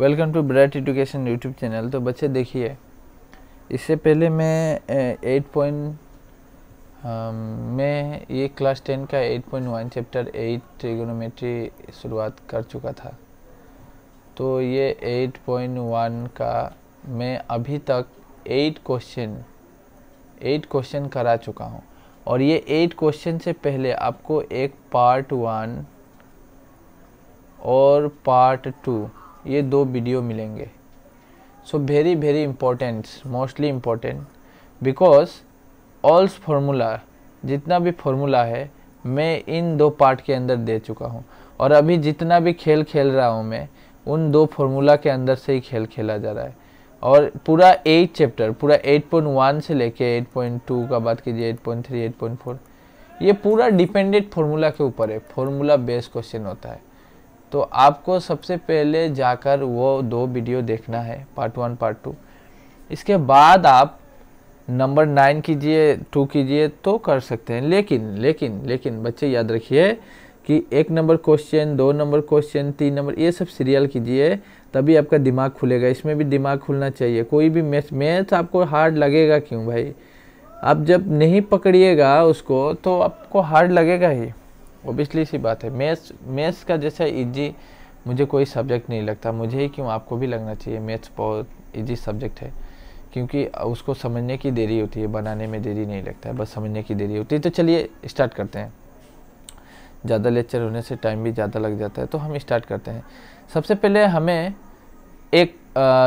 Welcome to bright education YouTube channel तो बच्चे देखिए इससे पहले मैं एट पॉइंट मैं ये क्लास टेन का eight point one chapter eight trigonometry शुरुआत कर चुका था तो ये एट पॉइंट वन का मैं अभी तक एट क्वेश्चन एट क्वेश्चन करा चुका हूँ और ये एट क्वेश्चन से पहले आपको एक पार्ट वन और पार्ट टू ये दो वीडियो मिलेंगे so very very important mostly important because all's formula जितना भी फार्मूला है मैं इन दो पार्ट के अंदर दे चुका हूँ और अभी जितना भी खेल खेल रहा हूँ मैं उन दो फॉर्मूला के अंदर से ही खेल खेला जा रहा है और पूरा एट चैप्टर पूरा 8.1 से लेके 8.2 का बात कीजिए 8.3 8.4 ये पूरा डिपेंडेंट फार्मूला के ऊपर है फॉर्मूला बेस्ड क्वेश्चन होता है तो आपको सबसे पहले जाकर वो दो वीडियो देखना है पार्ट वन पार्ट टू इसके बाद आप नंबर नाइन कीजिए टू कीजिए तो कर सकते हैं लेकिन लेकिन लेकिन बच्चे याद रखिए कि एक नंबर क्वेश्चन दो नंबर क्वेश्चन तीन नंबर ये सब सीरियल कीजिए तभी आपका दिमाग खुलेगा इसमें भी दिमाग खुलना चाहिए कोई भी मैथ मैथ आपको हार्ड लगेगा क्यों भाई आप जब नहीं पकड़िएगा उसको तो आपको हार्ड लगेगा ही ओबियसली सी बात है मैथ्स मैथ्स का जैसा ईजी मुझे कोई सब्जेक्ट नहीं लगता मुझे ही क्यों आपको भी लगना चाहिए मैथ्स बहुत ईजी सब्जेक्ट है क्योंकि उसको समझने की देरी होती है बनाने में देरी नहीं लगता है बस समझने की देरी होती है तो चलिए स्टार्ट करते हैं ज़्यादा लेक्चर होने से टाइम भी ज़्यादा लग जाता है तो हम स्टार्ट करते हैं सबसे पहले हमें एक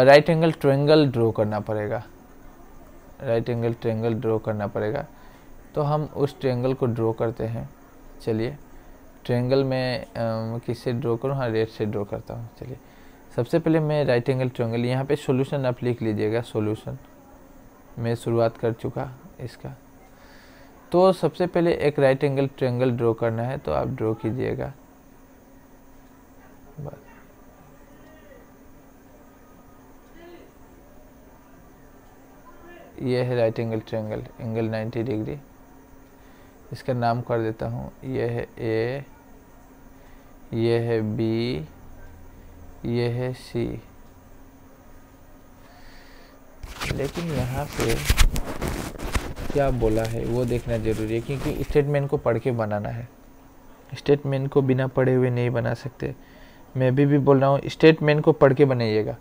राइट एंगल ट्रेंगल ड्रॉ करना पड़ेगा राइट एंगल ट्रेंगल ड्रॉ करना पड़ेगा तो हम उस ट्रेंगल को ड्रॉ करते हैं चलिए ट्रेंगल में किससे ड्रॉ करूँ हाँ रेड से ड्रॉ करता हूँ चलिए सबसे पहले मैं राइट एंगल ट्रेंगल यहाँ पे सॉल्यूशन आप लिख लीजिएगा सॉल्यूशन मैं शुरुआत कर चुका इसका तो सबसे पहले एक राइट एंगल ट्रेंगल ड्रॉ करना है तो आप ड्रॉ कीजिएगा यह ये है right angle triangle angle 90 degree इसका नाम कर देता हूँ यह है ए यह है बी यह है सी लेकिन यहाँ पे क्या बोला है वो देखना ज़रूरी है क्योंकि स्टेटमेंट को पढ़ के बनाना है स्टेटमेंट को बिना पढ़े हुए नहीं बना सकते मैं अभी भी बोल रहा हूँ स्टेटमेंट को पढ़ के बनाइएगा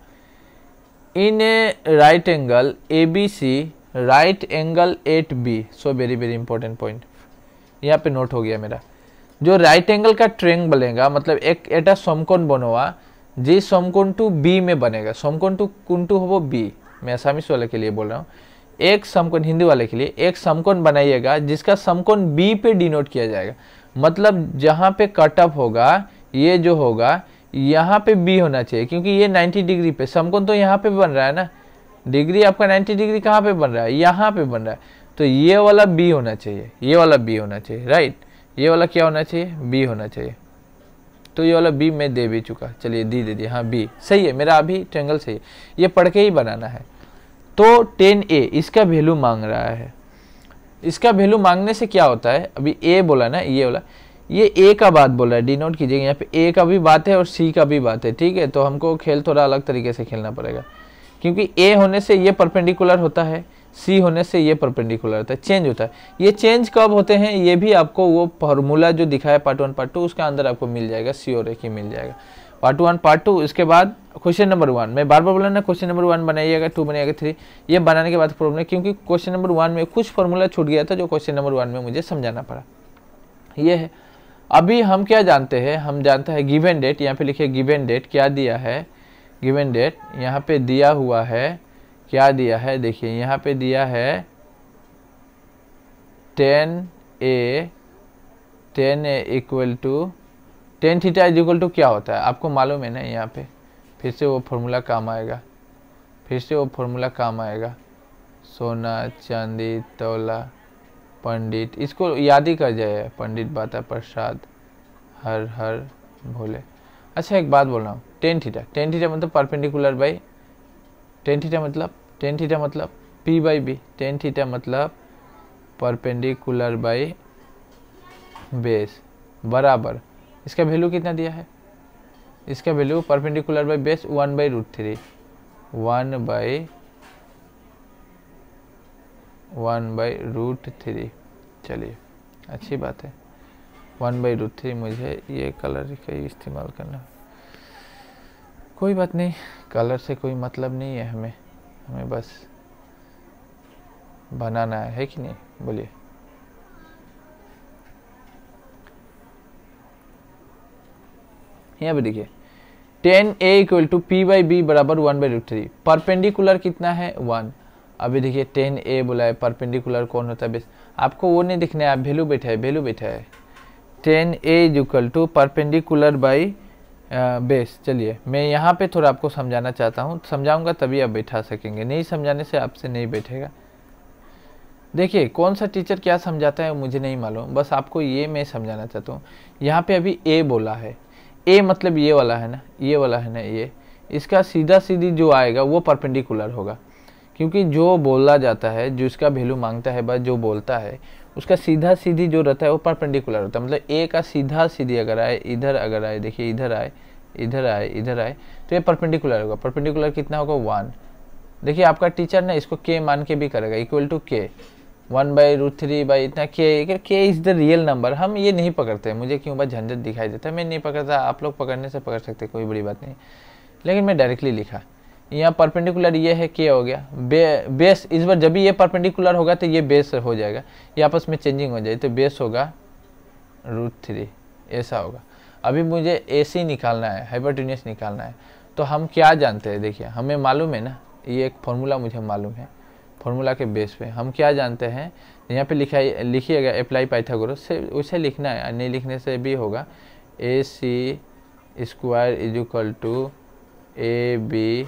in a right angle A B C right angle at B so very very important point यहाँ पे नोट हो गया मेरा जो राइट एंगल का ट्रेंग बनेगा मतलब एक एटा समकोण बनवा जे टू बी में बनेगा टू समकोणटू टू हो बी मैं असामिस वाले के लिए बोल रहा हूँ एक समकोण हिंदी वाले के लिए एक समकोण बनाइएगा जिसका समकोण बी पे डिनोट किया जाएगा मतलब जहाँ पे कट होगा ये जो होगा यहाँ पे बी होना चाहिए क्योंकि ये 90 डिग्री पे समकोण तो यहाँ पे बन रहा है ना डिग्री आपका 90 डिग्री कहाँ पे बन रहा है यहाँ पे बन रहा है तो ये वाला बी होना चाहिए ये वाला बी होना चाहिए राइट ये वाला क्या होना चाहिए बी होना चाहिए तो ये वाला बी मैं दे भी चुका चलिए दी दे दिया हाँ बी सही है मेरा अभी ट्रेंगल सही है ये पढ़ के ही बनाना है तो टेन ए इसका वैल्यू मांग रहा है इसका वैल्यू मांगने से क्या होता है अभी ए बोला ना ये वाला ये ए का बात बोल रहा है डिनोट कीजिएगा यहाँ पे ए का भी बात है और सी का भी बात है ठीक है तो हमको खेल थोड़ा अलग तरीके से खेलना पड़ेगा क्योंकि ए होने से ये परपेंडिकुलर होता है सी होने से ये परपेंडिकुलर होता है चेंज होता है ये चेंज कब होते हैं ये भी आपको वो फार्मूला जो दिखाया पार्ट वन पार्ट टू उसके अंदर आपको मिल जाएगा सी और ए की मिल जाएगा पार्ट वन पार्ट टू इसके बाद क्वेश्चन नंबर वन मैं बार बार बोला ना क्वेश्चन नंबर वन बनाइएगा टू बनाइएगा थ्री ये बनाने के बाद प्रॉब्लम है क्योंकि क्वेश्चन नंबर वन में कुछ फॉर्मूला छूट गया था जो क्वेश्चन नंबर वन में मुझे समझाना पड़ा ये है अभी हम क्या जानते हैं हम जानते हैं गिवन डेट यहाँ पे लिखे गिवन डेट क्या दिया है गिवन डेट यहाँ पे दिया हुआ है क्या दिया है देखिए यहाँ पे दिया है tan A tan A equal to tan theta is equal to क्या होता है आपको मालूम है ना यहाँ पे फिर से वो फॉर्मूला काम आएगा फिर से वो फॉर्मूला काम आएगा सोना चांदी तोला पंडित इसको याद ही कर जाए पंडित बाता प्रसाद हर हर भोले अच्छा एक बात बोल रहा हूँ टेन थीटा टेन थीटा मतलब परपेंडिकुलर बाई टेन थीटा मतलब टेन थीटा मतलब P by B tan theta मतलब परपेंडिकुलर बाई बेस बराबर इसका वैल्यू कितना दिया है इसका value perpendicular by base one by root three one by one by root three चलिए अच्छी बात है वन बाई रूट थ्री मुझे ये कलर का इस्तेमाल करना कोई बात नहीं कलर से कोई मतलब नहीं है हमें हमें बस बनाना है, है कि नहीं बोलिए यहाँ पे देखिए tan A equal to P by B बराबर one by root three perpendicular कितना है वन अभी देखिए टेन ए बोला है परपेंडिकुलर कौन होता है बेस आपको वो नहीं दिखना है आप वैल्यू बैठा है वैल्यू बैठा है tan A is equal to perpendicular by base चलिए मैं यहाँ पे थोड़ा आपको समझाना चाहता हूँ समझाऊंगा तभी आप बैठा सकेंगे नहीं समझाने से आपसे नहीं बैठेगा देखिए कौन सा टीचर क्या समझाता है मुझे नहीं मालूम बस आपको ये मैं समझाना चाहता हूँ यहाँ पे अभी ए बोला है ए मतलब ये वाला है ना ये वाला है ना ये इसका सीधा सीधी जो आएगा वो परपेंडिकुलर होगा क्योंकि जो बोला जाता है जिसका वैल्यू मांगता है बस जो बोलता है उसका सीधा सीधी जो रहता है वो परपेंडिकुलर होता है मतलब ए का सीधा सीधी अगर आए इधर अगर आए देखिए इधर आए इधर आए इधर आए तो ये परपेंडिकुलर होगा परपेंडिकुलर कितना होगा वन देखिए आपका टीचर ना इसको के मान के भी करेगा इक्वल टू के one by root three by इतना के के इज़ द रियल नंबर हम ये नहीं पकड़ते मुझे क्यों बात झंझट दिखाई देता मैं नहीं पकड़ता आप लोग पकड़ने से पकड़ सकते कोई बड़ी बात नहीं लेकिन मैं डायरेक्टली लिखा यहाँ परपेंडिकुलर ये है के हो गया बे, बेस इस बार जब भी ये परपेंडिकुलर होगा तो ये बेस हो जाएगा ये आपस में चेंजिंग हो जाएगी तो बेस होगा रूट थ्री ऐसा होगा अभी मुझे ए सी निकालना है हाइपरटेनियस निकालना है तो हम क्या जानते हैं देखिए हमें मालूम है ना ये एक फॉर्मूला मुझे मालूम है फॉर्मूला के बेस पे हम क्या जानते हैं यहाँ पे लिखा लिखिएगा अप्लाई पाइथागोरस से उसे लिखना है नहीं लिखने से भी होगा A C square is equal to A B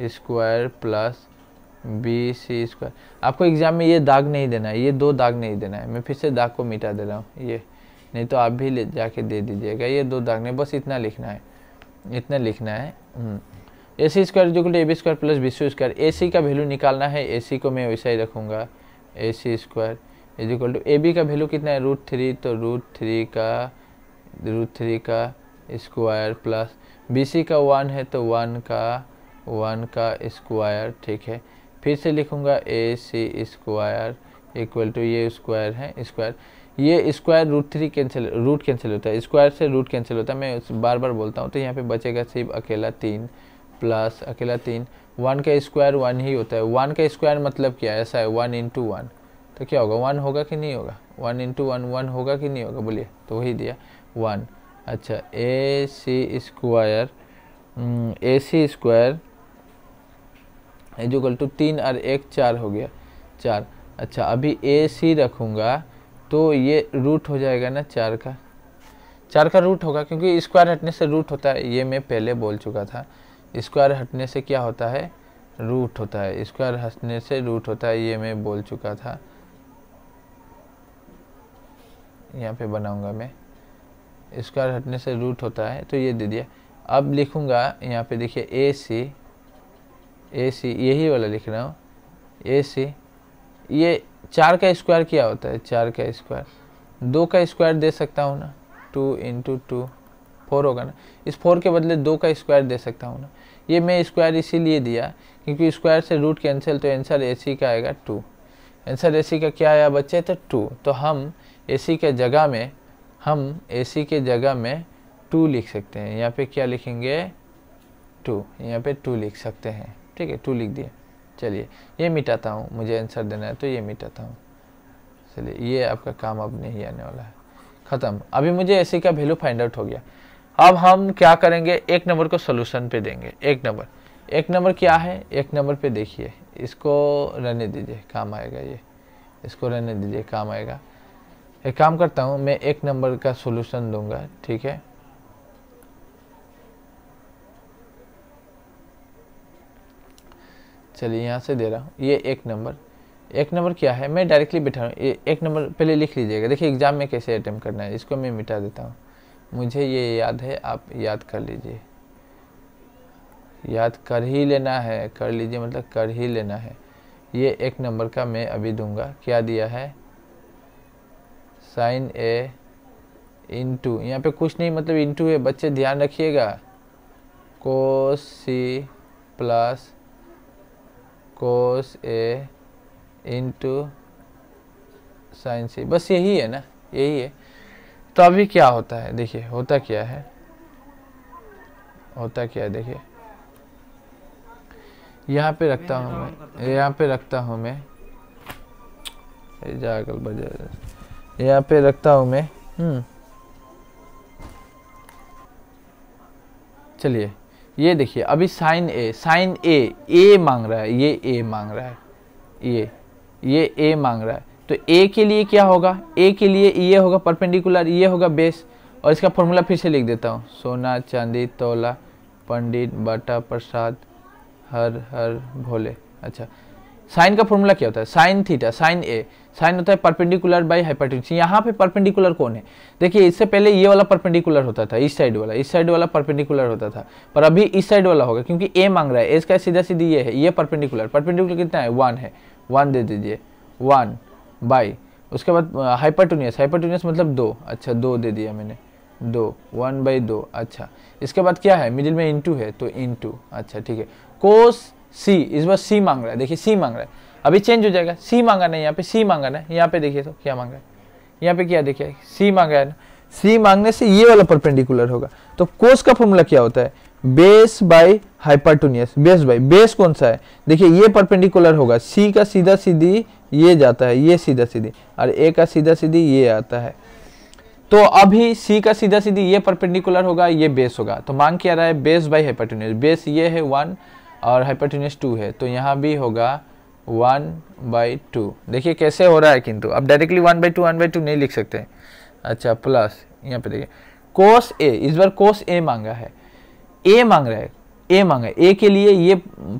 square plus B C square आपको एग्ज़ाम में ये दाग नहीं देना है ये दो दाग नहीं देना है मैं फिर से दाग को मिटा दे रहा हूँ ये नहीं तो आप भी ले जाके दे दीजिएगा ये दो दाग नहीं बस इतना लिखना है इतना लिखना है हम्म। ए सी स्क्वायर जो A B square plus B C square A C का वैल्यू निकालना है ए सी को मैं वैसा ही रखूँगा A C square is equal to A B का वैल्यू कितना है रूट थ्री तो रूट थ्री का रूट थ्री का स्क्वायर प्लस बी सी का वन है तो वन का वन का स्क्वायर ठीक है फिर से लिखूँगा A C square equal to ये स्क्वायर है स्क्वायर ये square root three cancel root cancel होता है स्क्वायर से रूट कैंसिल होता है मैं बार बार बोलता हूँ तो यहाँ पे बचेगा सिर्फ अकेला तीन प्लस अकेला तीन वन का स्क्वायर वन ही होता है वन का स्क्वायर मतलब क्या है ऐसा है वन इंटू वन तो क्या होगा वन होगा कि नहीं होगा वन इंटू वन वन होगा कि नहीं होगा बोलिए तो वही दिया वन अच्छा A C square hmm, A C square equal to तीन और एक चार हो गया चार अच्छा अभी ए सी रखूँगा तो ये रूट हो जाएगा ना चार का चार का रूट होगा क्योंकि स्क्वायर हटने से रूट होता है ये मैं पहले बोल चुका था स्क्वायर हटने से क्या होता है रूट होता है स्क्वायर हटने से रूट होता है ये मैं बोल चुका था यहाँ पे बनाऊंगा मैं स्क्वायर हटने से रूट होता है तो ये दे दिया अब लिखूंगा यहाँ पे देखिए ए सी ए सी यही वाला लिख रहा हूँ ए सी ये चार का स्क्वायर क्या होता है चार का स्क्वायर दो का स्क्वायर दे सकता हूँ ना टू इंटू टू फोर होगा ना इस फोर के बदले दो का स्क्वायर दे सकता हूँ ना ये मैं स्क्वायर इसीलिए दिया क्योंकि स्क्वायर से रूट कैंसिल तो आंसर ए सी का आएगा टू आंसर ए सी का क्या आया बच्चे तो टू तो हम ए सी के जगह में हम ए सी के जगह में टू लिख सकते हैं यहाँ पे क्या लिखेंगे टू यहाँ पे टू लिख सकते हैं ठीक है टू लिख दिया चलिए ये मिटाता हूँ मुझे आंसर देना है तो ये मिटाता हूँ चलिए ये आपका काम अब नहीं आने वाला है ख़त्म अभी मुझे ऐसे का वैल्यू फाइंड आउट हो गया अब हम क्या करेंगे एक नंबर को सोल्यूशन पे देंगे एक नंबर एक नंबर क्या है एक नंबर पे देखिए इसको रहने दीजिए काम आएगा ये इसको रहने दीजिए काम आएगा एक काम करता हूँ मैं एक नंबर का सोल्यूशन दूंगा ठीक है चलिए यहाँ से दे रहा हूँ ये एक नंबर एक नंबर क्या है मैं डायरेक्टली बैठा हूँ एक नंबर पहले लिख लीजिएगा देखिए एग्ज़ाम में कैसे अटैम्प्ट करना है इसको मैं मिटा देता हूँ मुझे ये याद है आप याद कर लीजिए याद कर ही लेना है कर लीजिए मतलब कर ही लेना है ये एक नंबर का मैं अभी दूंगा क्या दिया है साइन ए इन टू यहाँ पर कुछ नहीं मतलब इन टू है बच्चे ध्यान रखिएगा cos C plus cos A into sine C बस यही है ना यही है तो अभी क्या होता है देखिए होता क्या है होता क्या है देखिए यहाँ पे रखता हूँ मैं यहाँ पे रखता हूँ मैं जागल बजा यहाँ पे रखता हूँ मैं हम्म चलिए ये देखिए अभी साइन ए साइन ए ए मांग रहा है ये ए मांग रहा है ये ये ए मांग रहा है तो ए के लिए क्या होगा ए के लिए ये होगा परपेंडिकुलर ये होगा बेस और इसका फॉर्मूला फिर से लिख देता हूँ सोना चांदी तोला पंडित बाटा प्रसाद हर हर भोले अच्छा साइन का फॉर्मूला क्या होता है sine theta sine A sine होता है परपेंडिकुलर बाई हाइपरटेंशन यहाँ पे परपेंडिकुलर कौन है देखिए इससे पहले ये वाला परपेंडिकुलर होता था इस साइड वाला इस साइड वाला परपेंडिकुलर होता था पर अभी इस साइड वाला होगा क्योंकि ए मांग रहा है इसका सीधा सीधी ये है ये परपेंडिकुलर परपेंडिकुलर कितना है वन है वन दे दीजिए वन बाई उसके बाद हाइपरटूनियस हाइपरटूनियस मतलब दो अच्छा दो दे दिया मैंने दो वन बाई दो अच्छा इसके बाद क्या है मिडिल में इंटू है तो इंटू अच्छा ठीक है कोस सी इस बार सी मांग रहा है देखिए सी मांग रहा है अभी चेंज हो जाएगा सी मांगा नहीं यहाँ पे सी मांगा ना यहाँ पे देखिए तो क्या मांगा है यहाँ पे क्या देखिए सी मांगा है ना सी मांगने से ये वाला परपेंडिकुलर होगा तो कोस का फॉर्मूला क्या होता है base by hypotenuse base by base कौन सा है देखिए ये परपेंडिकुलर होगा सी का सीधा सीधी ये जाता है ये सीधा सीधी और ए का सीधा सीधी ये आता है तो अभी सी का सीधा सीधी ये परपेंडिकुलर होगा ये बेस होगा तो मांग क्या रहा है बेस बाई हाइपाटोनियस बेस ये है वन और हाइपरटेनियस टू है तो यहाँ भी होगा वन बाई टू देखिए कैसे हो रहा है किंतु अब directly one by two one by two नहीं लिख सकते अच्छा प्लस यहाँ पे देखिए कोस ए इस बार कोस ए मांगा है ए मांग रहा है ए मांगा है ए के लिए ये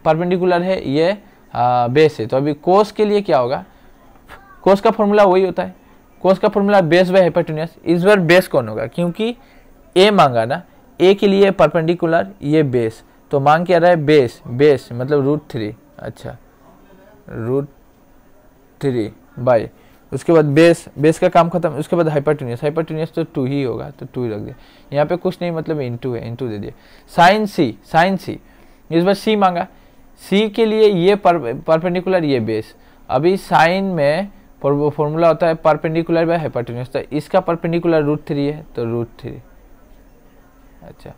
परपेंडिकुलर है ये आ, बेस है तो अभी कोस के लिए क्या होगा कोस का फॉर्मूला वही होता है कोस का फॉर्मूला बेस बाय हाइपरटेनियस इस बार बेस कौन होगा क्योंकि ए मांगा ना ए के लिए परपेंडिकुलर ये बेस तो मांग क्या रहा है बेस बेस मतलब रूट थ्री अच्छा रूट थ्री बाई उसके बाद बेस बेस का काम खत्म उसके बाद हाइपरटेनियस हाइपरटेनियस तो टू ही होगा तो टू ही रख दिया यहाँ पे कुछ नहीं मतलब इनटू है इनटू दे दिया साइन सी साइन सी इस बार सी मांगा सी के लिए ये परपेंडिकुलर ये बेस अभी साइन में फॉर्मूला होता है परपेंडिकुलर बाय हाइपरटेनियस तो इसका परपेंडिकुलर रूट थ्री है तो रूट थ्री अच्छा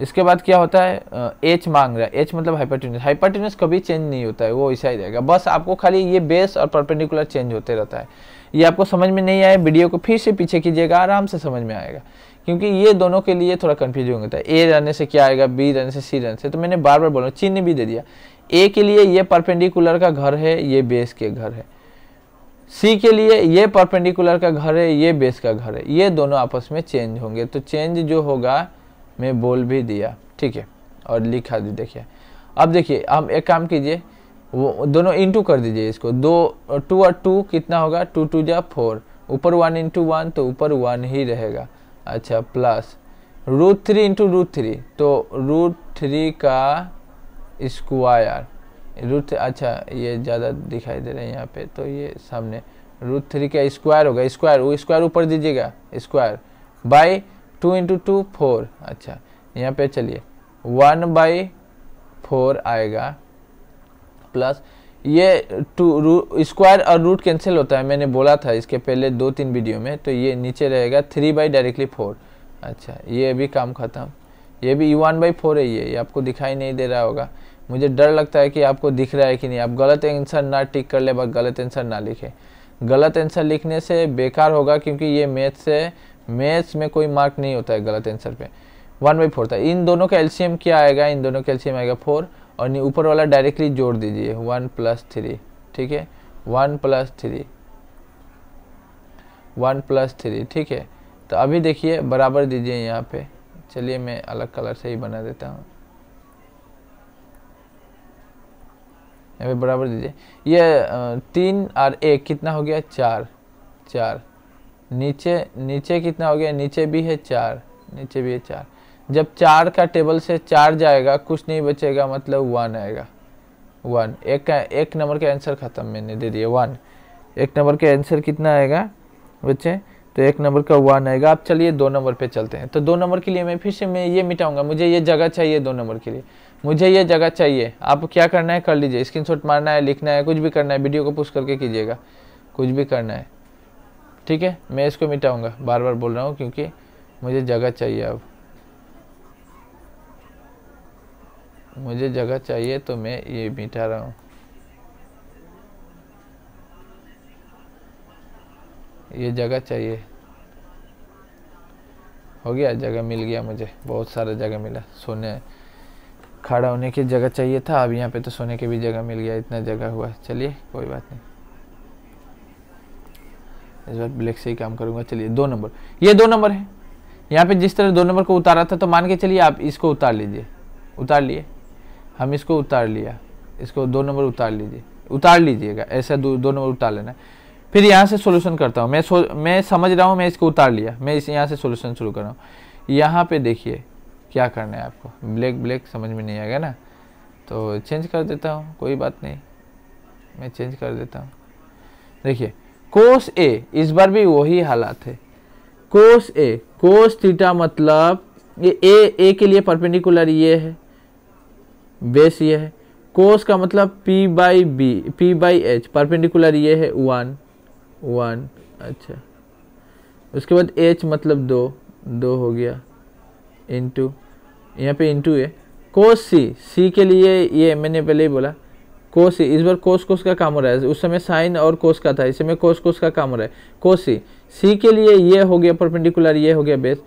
इसके बाद क्या होता है एच मांग रहा है एच मतलब हाइपरटेनस हाइपरटेनस कभी चेंज नहीं होता है वो ऐसा ही रहेगा बस आपको खाली ये बेस और परपेंडिकुलर चेंज होते रहता है ये आपको समझ में नहीं आया वीडियो को फिर से पीछे कीजिएगा आराम से समझ में आएगा क्योंकि ये दोनों के लिए थोड़ा कन्फ्यूजिंग होता है ए रहने से क्या आएगा बी रहने से सी रहने से तो मैंने बार बार बोला चिन्ह भी दे दिया ए के लिए ये परपेंडिकुलर का घर है ये बेस के घर है सी के लिए ये परपेंडिकुलर का घर है ये बेस का घर है ये दोनों आपस में चेंज होंगे तो चेंज जो होगा મે બોલ بھی دیا۔ ઠીક હે ઓર લખા દેખીએ. અબ દેખીએ આમ એક કામ કીજીએ વો દોનો ઇનટુ કર દીજીએ ઇસકો 2 * 2 કેટના હોગા 2 * 2 = 4. ઉપર 1 * 1 તો ઉપર 1 ही રહેગા. અચ્છા + √3 * √3 તો √3 કા સ્ક્વેર √ અચ્છા યે જ્યાદા દેખાઈ દે રહે હે યહા પે તો યે સામે √3 કા સ્ક્વેર હોગા. સ્ક્વેર u સ્ક્વેર ઉપર દીજીએગા. Square / two into two four अच्छा यहाँ पे चलिए वन बाई फोर आएगा प्लस ये टू रू स्क्वायर और रूट कैंसिल होता है मैंने बोला था इसके पहले दो तीन वीडियो में तो ये नीचे रहेगा थ्री बाई डायरेक्टली फोर अच्छा ये भी काम खत्म ये भी वन बाई फोर है ये ये आपको दिखाई नहीं दे रहा होगा मुझे डर लगता है कि आपको दिख रहा है कि नहीं आप गलत आंसर ना टिक कर ले बस गलत आंसर ना लिखें गलत आंसर लिखने से बेकार होगा क्योंकि ये मैथ से मैथ्स में कोई मार्क नहीं होता है गलत आंसर पे वन बाई फोर था इन दोनों का एल्शियम क्या आएगा इन दोनों का एल्शियम आएगा फोर और ऊपर वाला डायरेक्टली जोड़ दीजिए वन प्लस थ्री ठीक है one plus three one plus three ठीक है तो अभी देखिए बराबर दीजिए यहाँ पे चलिए मैं अलग कलर से ही बना देता हूँ बराबर दीजिए ये तीन और एक कितना हो गया चार चार नीचे नीचे कितना हो गया नीचे भी है चार नीचे भी है चार जब चार का टेबल से चार जाएगा कुछ नहीं बचेगा मतलब वन आएगा वन एक का एक नंबर का आंसर ख़त्म मैंने दे दिया वन एक नंबर का आंसर कितना आएगा बच्चे तो एक नंबर का वन आएगा आप चलिए दो नंबर पे चलते हैं तो दो नंबर के लिए मैं फिर से मैं ये मिटाऊंगा मुझे ये जगह चाहिए दो नंबर के लिए मुझे ये जगह चाहिए आप क्या करना है कर लीजिए स्क्रीन मारना है लिखना है कुछ भी करना है वीडियो को पुश करके कीजिएगा कुछ भी करना है ठीक है मैं इसको मिटाऊंगा बार बार बोल रहा हूँ क्योंकि मुझे जगह चाहिए अब मुझे जगह चाहिए तो मैं ये मिटा रहा हूँ ये जगह चाहिए हो गया जगह मिल गया मुझे बहुत सारा जगह मिला सोने खड़ा होने की जगह चाहिए था अब यहाँ पे तो सोने की भी जगह मिल गया इतना जगह हुआ चलिए कोई बात नहीं इस बार ब्लैक से ही काम करूँगा चलिए दो नंबर ये दो नंबर है यहाँ पे जिस तरह दो नंबर को उतारा था तो मान के चलिए आप इसको उतार लीजिए उतार लिए हम इसको उतार लिया इसको दो नंबर उतार लीजिए उतार लीजिएगा ऐसा दो, दो नंबर उतार लेना फिर यहाँ से सोल्यूशन करता हूँ मैं सो, मैं समझ रहा हूँ मैं इसको उतार लिया मैं इस यहाँ से सोल्यूशन शुरू कर रहा हूँ यहाँ पे देखिए क्या करना है आपको ब्लैक ब्लैक समझ में नहीं आएगा ना तो चेंज कर देता हूँ कोई बात नहीं मैं चेंज कर देता हूँ देखिए कोस ए इस बार भी वही हालात है कोस ए कोस थीटा मतलब ये ए ए के लिए परपेंडिकुलर ये है बेस ये है कोस का मतलब P by B P by H perpendicular ये है वन वन अच्छा उसके बाद एच मतलब दो दो हो गया इंटू यहाँ पे इंटू है कोस सी सी के लिए ये मैंने पहले ही बोला कोसी इस बार कोस कोस का काम हो रहा है उस समय साइन और कोस का था इस समय कोस कोस का काम हो रहा है कोसी सी के लिए ये हो गया परपेंडिकुलर ये हो गया बेस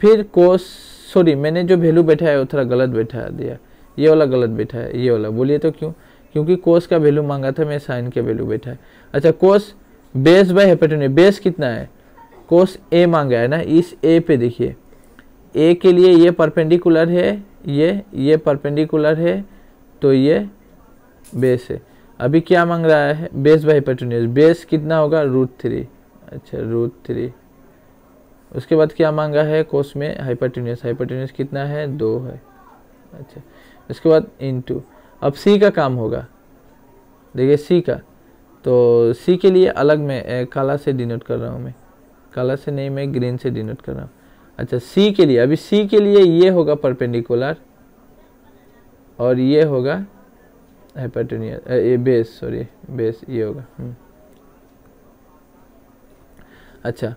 फिर कोस सॉरी मैंने जो वैल्यू बैठा है वो थोड़ा गलत बैठा दिया ये वाला गलत बैठा है ये वाला बोलिए तो क्यों क्योंकि कोस का वैल्यू मांगा था मैं साइन का वैल्यू बैठा है अच्छा cos base by hypotenuse base कितना है कोस ए मांगा है ना इस ए पे देखिए ए के लिए ये परपेंडिकुलर है ये ये परपेंडिकुलर है तो ये बेस है अभी क्या मांग रहा है बेस बाई पेटोनियस बेस कितना होगा रूट थ्री अच्छा रूट थ्री उसके बाद क्या मांगा है कोर्स में हाइपाटोनियस हाइपाटोनियस कितना है दो है अच्छा उसके बाद इनटू अब सी का काम होगा देखिए सी का तो सी के लिए अलग में ए, काला से डिनोट कर रहा हूँ मैं काला से नहीं मैं ग्रीन से डिनोट कर रहा हूँ अच्छा सी के लिए अभी सी के लिए ये होगा परपेंडिकुलर और ये होगा हाइपरटोनिया eh, ये बेस सॉरी बेस ये होगा हम्म। अच्छा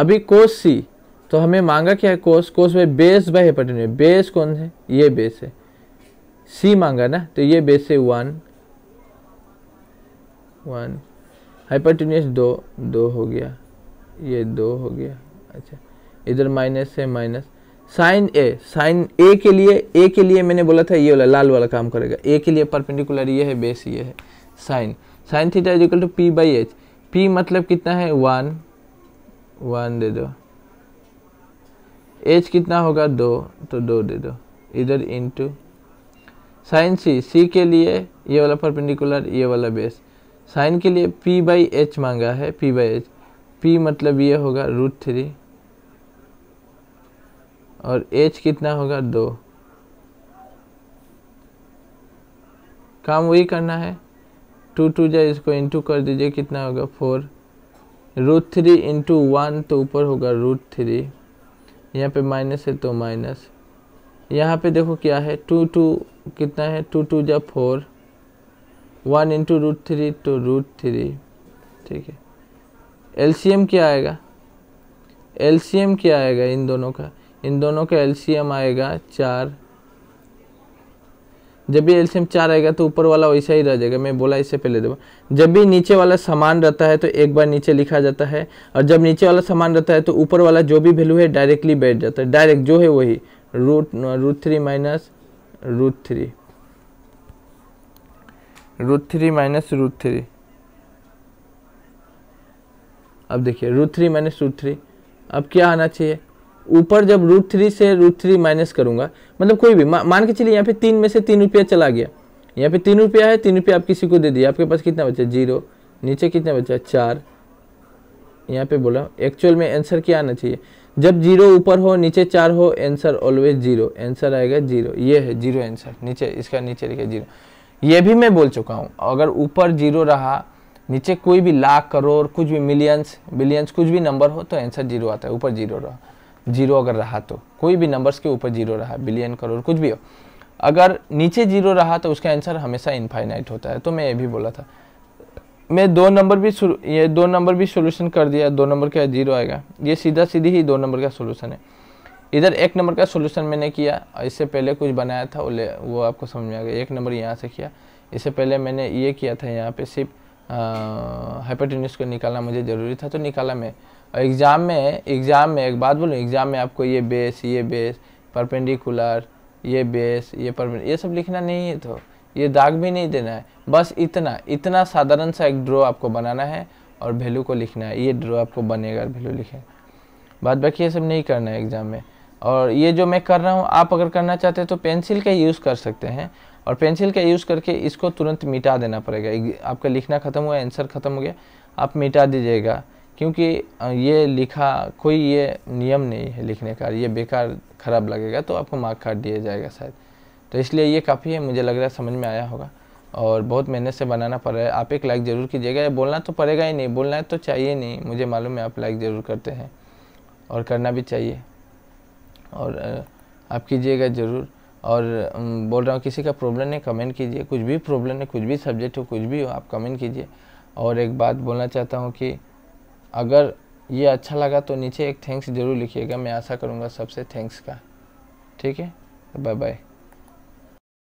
अभी कोस सी तो हमें मांगा क्या है कोस कोस में बेस बाय हाइपरटोनिया बेस कौन है ये बेस है सी मांगा ना तो ये बेस है वन वन हाइपाटोनियस दो दो हो गया ये दो हो गया अच्छा इधर माइनस है minus sine A sine A के लिए ए के लिए मैंने बोला था ये वाला लाल वाला काम करेगा ए के लिए परपेंडिकुलर ये है बेस ये है sine sine theta is equal to P by H P मतलब कितना है वन वन दे दो एच कितना होगा दो तो दो दे दो इधर इंटू साइन सी सी के लिए ये वाला परपेंडिकुलर ये वाला बेस साइन के लिए पी बाई एच मांगा है पी बाई एच पी मतलब ये होगा रूट थ्री और एच कितना होगा दो काम वही करना है टू टू जाए इसको इंटू कर दीजिए कितना होगा four root three into one तो ऊपर होगा रूट थ्री यहाँ पे माइनस है तो माइनस यहाँ पे देखो क्या है टू टू कितना है टू टू जा four one into root three तो रूट थ्री ठीक है एलसीएम क्या आएगा एलसीएम क्या आएगा इन दोनों का इन दोनों का एलसीएम आएगा चार जब भी एलसीएम चार आएगा तो ऊपर वाला वैसा ही रह जाएगा मैं बोला इससे पहले देखो जब भी नीचे वाला समान रहता है तो एक बार नीचे लिखा जाता है और जब नीचे वाला समान रहता है तो ऊपर वाला जो भी वैल्यू है डायरेक्टली बैठ जाता है डायरेक्ट जो है वही root root three minus root three root three minus root three अब देखिए root three minus root three अब क्या आना चाहिए ऊपर जब रूट थ्री से रूट थ्री माइनस करूँगा मतलब कोई भी मा, मान के चलिए यहाँ पे तीन में से तीन रुपया चला गया यहाँ पे तीन रुपया है तीन रुपया आप किसी को दे दिया आपके पास कितना बचा जीरो नीचे कितना बचा चार यहाँ पे बोला एक्चुअल में आंसर क्या आना चाहिए जब जीरो ऊपर हो नीचे चार हो आंसर ऑलवेज जीरो आंसर आएगा जीरो ये है जीरो आंसर नीचे इसका नीचे लिखा जीरो ये भी मैं बोल चुका हूँ अगर ऊपर जीरो रहा नीचे कोई भी लाख करोड़ कुछ भी मिलियंस बिलियंस कुछ भी नंबर हो तो आंसर जीरो आता है ऊपर जीरो रहा जीरो अगर रहा तो कोई भी नंबर्स के ऊपर जीरो रहा बिलियन करोड़ कुछ भी हो अगर नीचे जीरो रहा तो उसका आंसर हमेशा इनफाइनाइट होता है तो मैं ये भी बोला था मैं दो नंबर भी ये दो नंबर भी सोल्यूशन कर दिया दो नंबर का जीरो आएगा ये सीधा सीधी ही दो नंबर का सोल्यूशन है इधर एक नंबर का सोल्यूशन मैंने किया इससे पहले कुछ बनाया था वो आपको समझ में आ गया एक नंबर यहाँ से किया इससे पहले मैंने ये किया था यहाँ पे सिर्फ हाइपरटेन्यूस को निकालना मुझे ज़रूरी था तो निकाला मैं एग्ज़ाम में एग्ज़ाम में एक बात बोलूँ एग्ज़ाम में आपको ये बेस ये बेस परपेंडिकुलर ये बेस ये परपेंड ये सब लिखना नहीं है तो ये दाग भी नहीं देना है बस इतना इतना साधारण सा एक ड्रॉ आपको बनाना है और वैल्यू को लिखना है ये ड्रॉ आपको बनेगा वैल्यू लिखे बाद बाकी ये सब नहीं करना है एग्ज़ाम में और ये जो मैं कर रहा हूँ आप अगर करना चाहते हैं तो पेंसिल का यूज़ कर सकते हैं और पेंसिल का यूज़ करके इसको तुरंत मिटा देना पड़ेगा आपका लिखना ख़त्म हुआ आंसर ख़त्म हो गया आप मिटा दीजिएगा क्योंकि ये लिखा कोई ये नियम नहीं है लिखने का ये बेकार ख़राब लगेगा तो आपको मार्क काट दिया जाएगा शायद तो इसलिए ये काफ़ी है मुझे लग रहा है समझ में आया होगा और बहुत मेहनत से बनाना पड़ रहा है आप एक लाइक ज़रूर कीजिएगा बोलना तो पड़ेगा ही नहीं बोलना तो चाहिए नहीं मुझे मालूम है आप लाइक ज़रूर करते हैं और करना भी चाहिए और आप कीजिएगा ज़रूर और बोल रहा हूँ किसी का प्रॉब्लम है कमेंट कीजिए कुछ भी प्रॉब्लम है कुछ भी सब्जेक्ट हो कुछ भी हो आप कमेंट कीजिए और एक बात बोलना चाहता हूँ कि अगर ये अच्छा लगा तो नीचे एक थैंक्स जरूर लिखिएगा मैं आशा करूँगा सबसे थैंक्स का ठीक है बाय बाय